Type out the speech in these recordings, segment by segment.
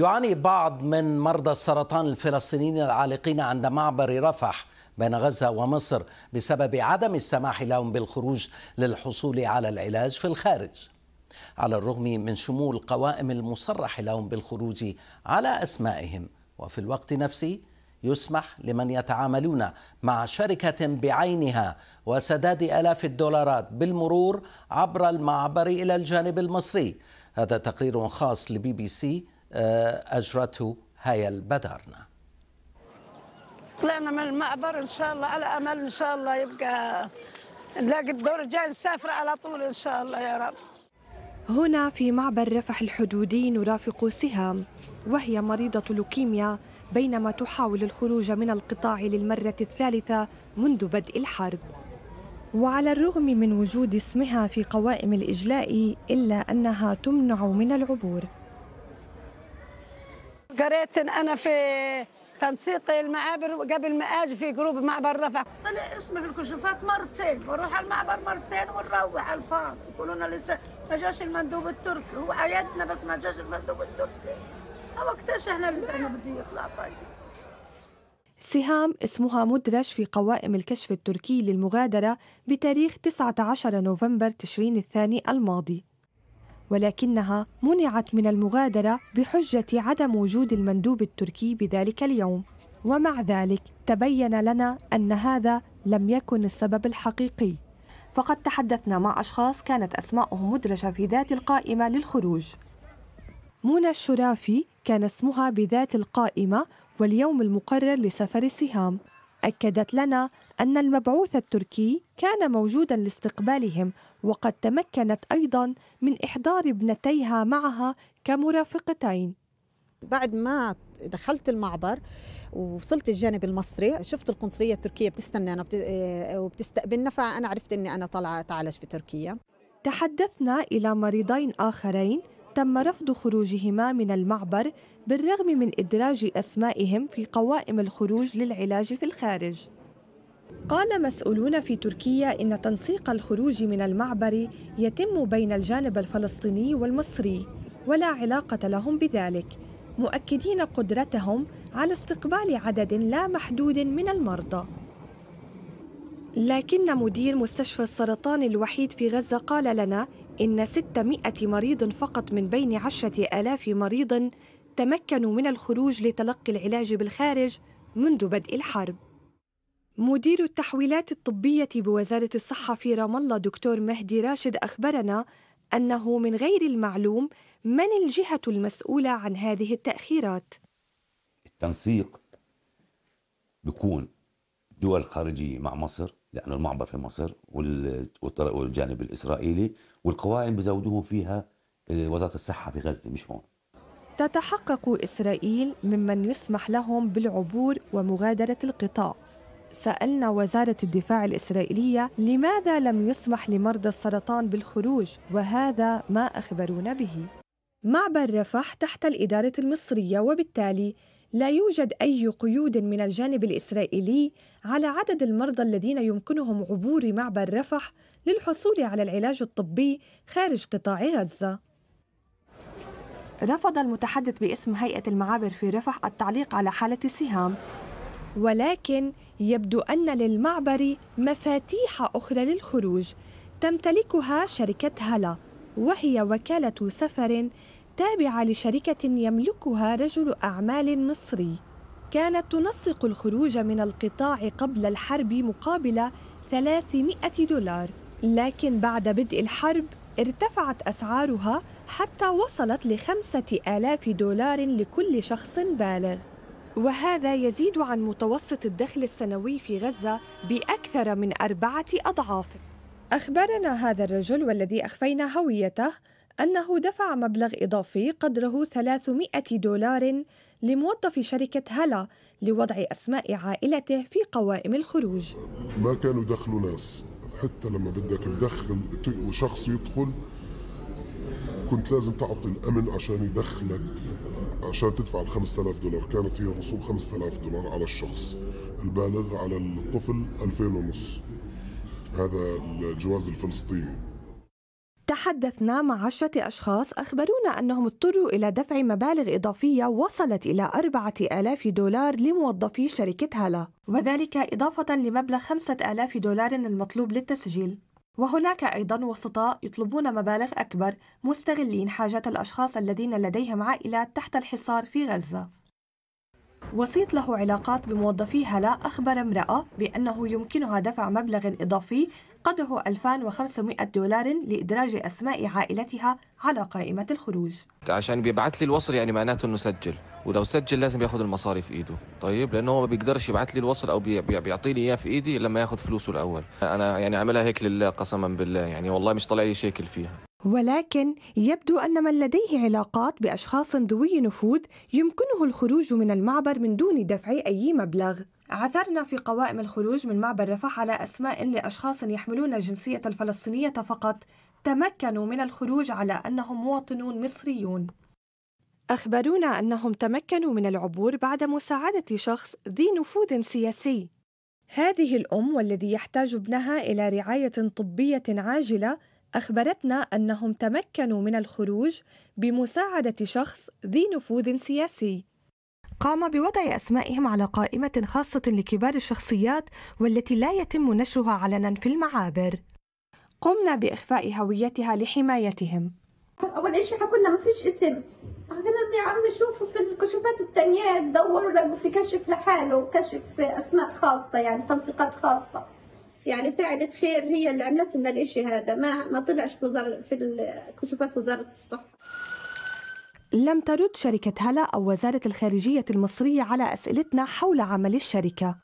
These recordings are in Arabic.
يعاني بعض من مرضى السرطان الفلسطينيين العالقين عند معبر رفح بين غزة ومصر بسبب عدم السماح لهم بالخروج للحصول على العلاج في الخارج على الرغم من شمول قوائم المصرح لهم بالخروج على أسمائهم وفي الوقت نفسه يسمح لمن يتعاملون مع شركة بعينها وسداد آلاف الدولارات بالمرور عبر المعبر إلى الجانب المصري هذا تقرير خاص لبي بي سي آه، أجرته هيا البدرنا طلعنا من المقبر إن شاء الله على أمل إن شاء الله يبقى نلاقي الدور الجاي نسافر على طول إن شاء الله يا رب هنا في معبر رفح الحدودي نرافق سهام وهي مريضة لوكيميا بينما تحاول الخروج من القطاع للمرة الثالثة منذ بدء الحرب وعلى الرغم من وجود اسمها في قوائم الإجلاء إلا أنها تمنع من العبور قريت انا في تنسيق المعابر قبل ما اجي في جروب معبر رفح طلع اسمي في الكشوفات مرتين واروح على المعبر مرتين ونروح على الفاضي يقولوا لنا لسه ما جاش المندوب التركي هو ايدنا بس ما جاش المندوب التركي وقتاش احنا لسه بده يطلع طيب سهام اسمها مدرج في قوائم الكشف التركي للمغادرة بتاريخ 19 نوفمبر تشرين الثاني الماضي ولكنها منعت من المغادرة بحجة عدم وجود المندوب التركي بذلك اليوم ومع ذلك تبين لنا أن هذا لم يكن السبب الحقيقي فقد تحدثنا مع أشخاص كانت أسماؤهم مدرجة في ذات القائمة للخروج منى الشرافي كان اسمها بذات القائمة واليوم المقرر لسفر السهام أكدت لنا أن المبعوث التركي كان موجودا لاستقبالهم وقد تمكنت أيضا من إحضار ابنتيها معها كمرافقتين بعد ما دخلت المعبر ووصلت الجانب المصري شفت القنصليه التركيه بتستنانا آه، وبتستقبلنا فانا عرفت اني انا طالعه اتعالج في تركيا تحدثنا الى مريضين اخرين تم رفض خروجهما من المعبر بالرغم من إدراج أسمائهم في قوائم الخروج للعلاج في الخارج قال مسؤولون في تركيا إن تنسيق الخروج من المعبر يتم بين الجانب الفلسطيني والمصري ولا علاقة لهم بذلك مؤكدين قدرتهم على استقبال عدد لا محدود من المرضى لكن مدير مستشفى السرطان الوحيد في غزة قال لنا إن 600 مريض فقط من بين عشرة ألاف مريض تمكنوا من الخروج لتلقي العلاج بالخارج منذ بدء الحرب مدير التحويلات الطبية بوزارة الصحة في رام الله دكتور مهدي راشد أخبرنا أنه من غير المعلوم من الجهة المسؤولة عن هذه التأخيرات التنسيق بيكون دول خارجية مع مصر لأنه المعبر في مصر والجانب الإسرائيلي والقوائم بزودوهم فيها آه، وزارة الصحة في غزة مش هون تتحقق إسرائيل ممن يسمح لهم بالعبور ومغادرة القطاع سألنا وزارة الدفاع الإسرائيلية لماذا لم يسمح لمرضى السرطان بالخروج وهذا ما أخبرونا به معبر رفح تحت الإدارة المصرية وبالتالي لا يوجد أي قيود من الجانب الإسرائيلي على عدد المرضى الذين يمكنهم عبور معبر رفح للحصول على العلاج الطبي خارج قطاع غزة رفض المتحدث باسم هيئة المعابر في رفح التعليق على حالة السهام ولكن يبدو أن للمعبر مفاتيح أخرى للخروج تمتلكها شركة هلا وهي وكالة سفر تابعة لشركة يملكها رجل أعمال مصري كانت تنسق الخروج من القطاع قبل الحرب مقابل 300 دولار لكن بعد بدء الحرب ارتفعت أسعارها حتى وصلت لخمسة آلاف دولار لكل شخص بالغ وهذا يزيد عن متوسط الدخل السنوي في غزة بأكثر من أربعة أضعاف أخبرنا هذا الرجل والذي أخفينا هويته أنه دفع مبلغ إضافي قدره 300 دولار لموظف شركة هلا لوضع أسماء عائلته في قوائم الخروج ما كانوا دخل ناس حتى لما بدك تدخل شخص يدخل كنت لازم تعطي الامن عشان يدخلك عشان تدفع ال 5000 دولار كانت هي الرسوم 5000 دولار على الشخص البالغ على الطفل 2000 ونص هذا الجواز الفلسطيني تحدثنا مع عشرة أشخاص أخبرونا أنهم اضطروا إلى دفع مبالغ إضافية وصلت إلى أربعة آلاف دولار لموظفي شركة هالا وذلك إضافة لمبلغ خمسة آلاف دولار المطلوب للتسجيل وهناك أيضا وسطاء يطلبون مبالغ أكبر مستغلين حاجة الأشخاص الذين لديهم عائلات تحت الحصار في غزة وسيط له علاقات بموظفي هلا أخبر امرأة بأنه يمكنها دفع مبلغ إضافي قدره 2500 دولار لإدراج أسماء عائلتها على قائمة الخروج عشان بيبعت لي الوصل يعني معناته أنه سجل ولو سجل لازم ياخذ المصاري في ايده طيب لانه هو ما بيقدرش يبعت لي الوصل او بيعطي لي اياه في ايدي لما ياخذ فلوسه الاول انا يعني عملها هيك لله قسما بالله يعني والله مش طالع لي شكل فيها ولكن يبدو أن من لديه علاقات بأشخاص ذوي نفوذ يمكنه الخروج من المعبر من دون دفع أي مبلغ عثرنا في قوائم الخروج من معبر رفح على أسماء لأشخاص يحملون الجنسية الفلسطينية فقط تمكنوا من الخروج على أنهم مواطنون مصريون أخبرونا أنهم تمكنوا من العبور بعد مساعدة شخص ذي نفوذ سياسي هذه الأم والذي يحتاج ابنها إلى رعاية طبية عاجلة أخبرتنا أنهم تمكنوا من الخروج بمساعدة شخص ذي نفوذ سياسي قام بوضع أسمائهم على قائمة خاصة لكبار الشخصيات والتي لا يتم نشرها علنا في المعابر قمنا بإخفاء هويتها لحمايتهم أول شيء حكونا ما فيش اسم قلنا يا عم شوفوا في الكشوفات التانية دوروا في كشف لحاله كشف أسماء خاصة يعني تنسيقات خاصة يعني فعلة خير هي اللي عملت لنا الإشي هذا ما ما طلعش وزارة في كشوفات وزارة الصحة لم ترد شركة هلا أو وزارة الخارجية المصرية على أسئلتنا حول عمل الشركة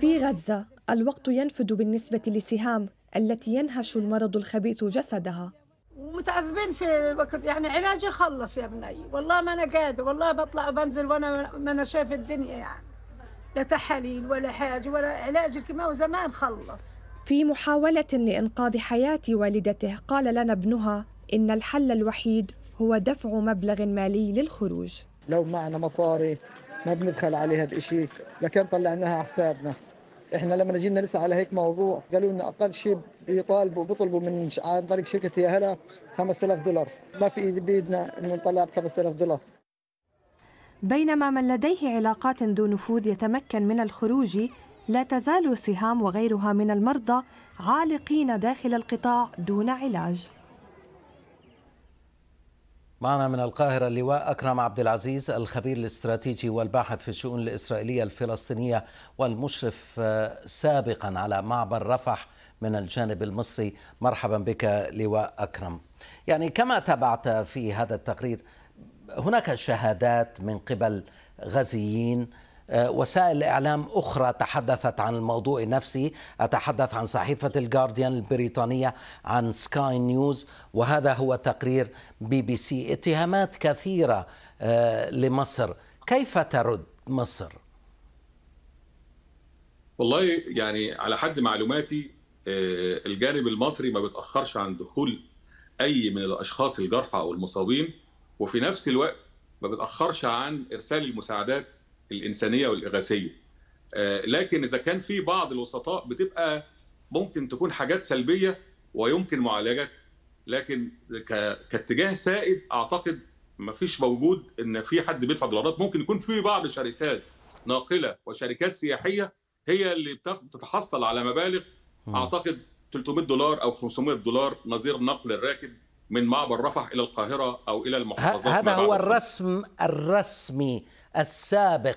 في غزة الوقت ينفد بالنسبة لسهام التي ينهش المرض الخبيث جسدها ومتعذبين في الوقت يعني علاجي خلص يا بني والله ما أنا قادر والله بطلع وبنزل وأنا ما أنا شايف الدنيا يعني لا تحاليل ولا حاجة ولا علاج كما هو زمان خلص في محاولة لإنقاذ حياة والدته قال لنا ابنها إن الحل الوحيد هو دفع مبلغ مالي للخروج لو معنا مصاري ما بنبخل عليها بشيء لكن طلعناها على حسابنا احنا لما جينا لسه على هيك موضوع قالوا لنا اقل شيء بيطالبوا بيطلبوا من عن طريق شركه يا هلا 5000 دولار ما في إيدي بايدنا انه نطلع ب 5000 دولار بينما من لديه علاقات ذو نفوذ يتمكن من الخروج لا تزال سهام وغيرها من المرضى عالقين داخل القطاع دون علاج معنا من القاهرة اللواء أكرم عبد العزيز الخبير الاستراتيجي والباحث في الشؤون الإسرائيلية الفلسطينية والمشرف آه، سابقا على معبر رفح من الجانب المصري مرحبا بك لواء أكرم يعني كما تابعت في هذا التقرير هناك شهادات من قبل غزيين آه، وسائل اعلام اخرى تحدثت عن الموضوع نفسه، اتحدث عن صحيفه الجارديان البريطانيه، عن سكاي نيوز، وهذا هو تقرير بي بي سي، اتهامات كثيره آه، لمصر، كيف ترد مصر؟ والله يعني على حد معلوماتي آه، الجانب المصري ما بتأخرش عن دخول اي من الاشخاص الجرحى او المصابين وفي نفس الوقت ما بتاخرش عن ارسال المساعدات الانسانيه والاغاثيه آه، لكن اذا كان في بعض الوسطاء بتبقى ممكن تكون حاجات سلبيه ويمكن معالجتها لكن كاتجاه سائد اعتقد ما فيش موجود ان في حد بيدفع دولارات ممكن يكون في بعض شركات ناقله وشركات سياحيه هي اللي بتتحصل على مبالغ اعتقد 300 دولار او 500 دولار نظير نقل الراكب من معبر رفح الى القاهره او الى المحافظات هذا هو الرسم الرسمي السابق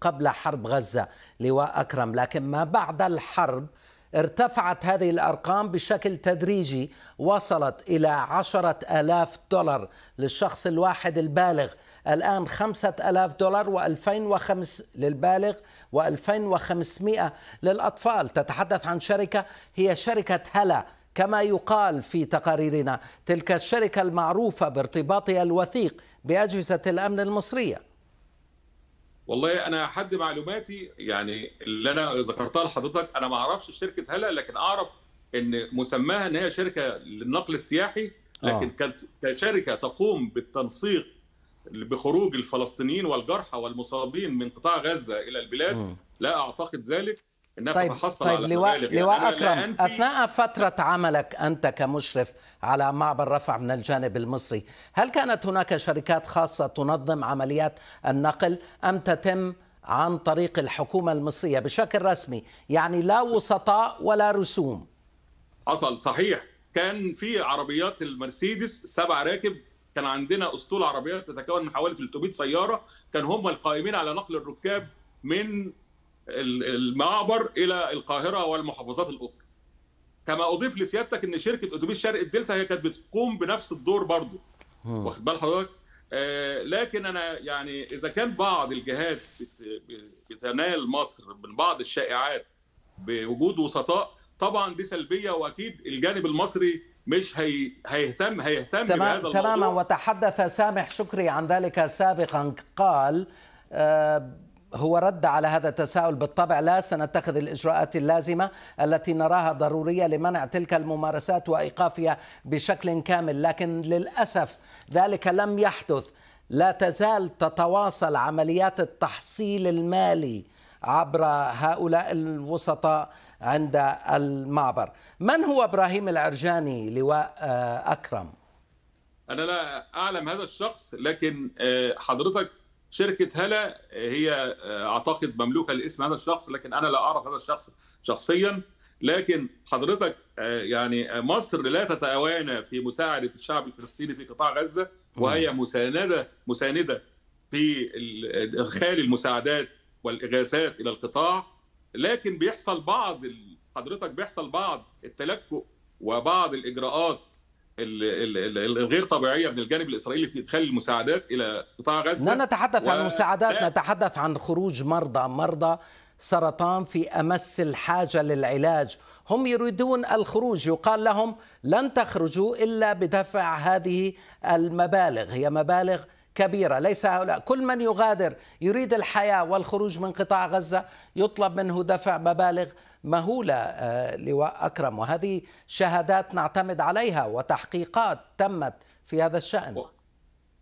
قبل حرب غزه لواء اكرم لكن ما بعد الحرب ارتفعت هذه الأرقام بشكل تدريجي وصلت إلى عشرة ألاف دولار للشخص الواحد البالغ الآن خمسة ألاف دولار و2005 للبالغ و2500 للأطفال تتحدث عن شركة هي شركة هلا كما يقال في تقاريرنا تلك الشركة المعروفة بارتباطها الوثيق بأجهزة الأمن المصرية والله انا حد معلوماتي يعني اللي انا ذكرتها لحضرتك انا ما اعرفش شركه هلا لكن اعرف ان مسماها ان هي شركه للنقل السياحي آه. لكن كانت كشركه تقوم بالتنسيق بخروج الفلسطينيين والجرحى والمصابين من قطاع غزه الى البلاد م. لا اعتقد ذلك انها طيب تتحصل طيب على لواء, لواء يعني اكرم اثناء فتره عملك انت كمشرف على معبر رفع من الجانب المصري، هل كانت هناك شركات خاصه تنظم عمليات النقل ام تتم عن طريق الحكومه المصريه بشكل رسمي، يعني لا وسطاء ولا رسوم؟ حصل صحيح، كان في عربيات المرسيدس سبع راكب كان عندنا اسطول عربيات تتكون من حوالي 300 سياره كان هم القائمين على نقل الركاب من المعبر الى القاهره والمحافظات الاخرى. كما اضيف لسيادتك ان شركه اتوبيس شرق الدلتا هي كانت بتقوم بنفس الدور برضه. واخد بال حضرتك؟ آه، لكن انا يعني اذا كان بعض الجهات بتنال مصر من بعض الشائعات بوجود وسطاء طبعا دي سلبيه واكيد الجانب المصري مش هي... هيهتم هيهتم تمام بهذا الموضوع تماما وتحدث سامح شكري عن ذلك سابقا قال آه هو رد على هذا التساؤل بالطبع لا سنتخذ الإجراءات اللازمة التي نراها ضرورية لمنع تلك الممارسات وإيقافها بشكل كامل لكن للأسف ذلك لم يحدث لا تزال تتواصل عمليات التحصيل المالي عبر هؤلاء الوسطاء عند المعبر من هو إبراهيم العرجاني لواء آه، أكرم؟ أنا لا أعلم هذا الشخص لكن آه، حضرتك شركه هلا هي آه، اعتقد مملوكه لاسم هذا الشخص لكن انا لا اعرف هذا الشخص شخصيا لكن حضرتك آه، يعني آه، مصر لا تتوانى في مساعده الشعب الفلسطيني في قطاع غزه نعم. وهي مسانده مسانده في ادخال المساعدات والاغاثات الى القطاع لكن بيحصل بعض حضرتك بيحصل بعض التلكؤ وبعض الاجراءات الغير طبيعيه من الجانب الاسرائيلي في ادخال المساعدات الى قطاع غزه لا نتحدث و... عن المساعدات نتحدث عن خروج مرضى مرضى سرطان في امس الحاجه للعلاج هم يريدون الخروج يقال لهم لن تخرجوا الا بدفع هذه المبالغ هي مبالغ كبيرة ليس هؤلاء كل من يغادر يريد الحياة والخروج من قطاع غزة يطلب منه دفع مبالغ مهولة آه، لواء أكرم وهذه شهادات نعتمد عليها وتحقيقات تمت في هذا الشأن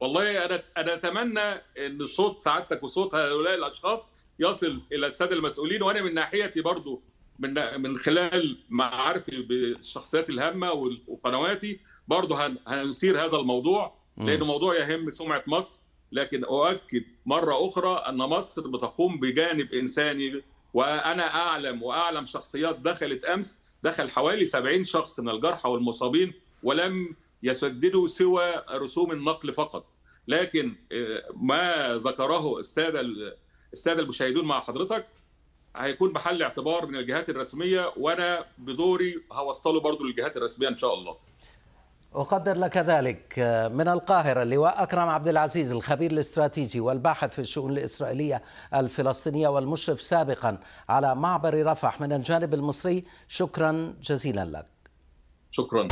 والله أنا أنا أتمنى أن صوت سعادتك وصوت هؤلاء الأشخاص يصل إلى السادة المسؤولين وأنا من ناحيتي برضو من من خلال معارفي بالشخصيات الهامة وقنواتي برضو هنثير هذا الموضوع لانه موضوع يهم سمعه مصر لكن اؤكد مره اخرى ان مصر بتقوم بجانب انساني وانا اعلم واعلم شخصيات دخلت امس دخل حوالي 70 شخص من الجرحى والمصابين ولم يسددوا سوى رسوم النقل فقط لكن آه، ما ذكره الساده الساده المشاهدون مع حضرتك هيكون محل اعتبار من الجهات الرسميه وانا بدوري هوصله برضو للجهات الرسميه ان شاء الله أقدر لك ذلك من القاهرة اللواء أكرم عبد العزيز الخبير الاستراتيجي والباحث في الشؤون الإسرائيلية الفلسطينية والمشرف سابقا على معبر رفح من الجانب المصري شكرا جزيلا لك شكرا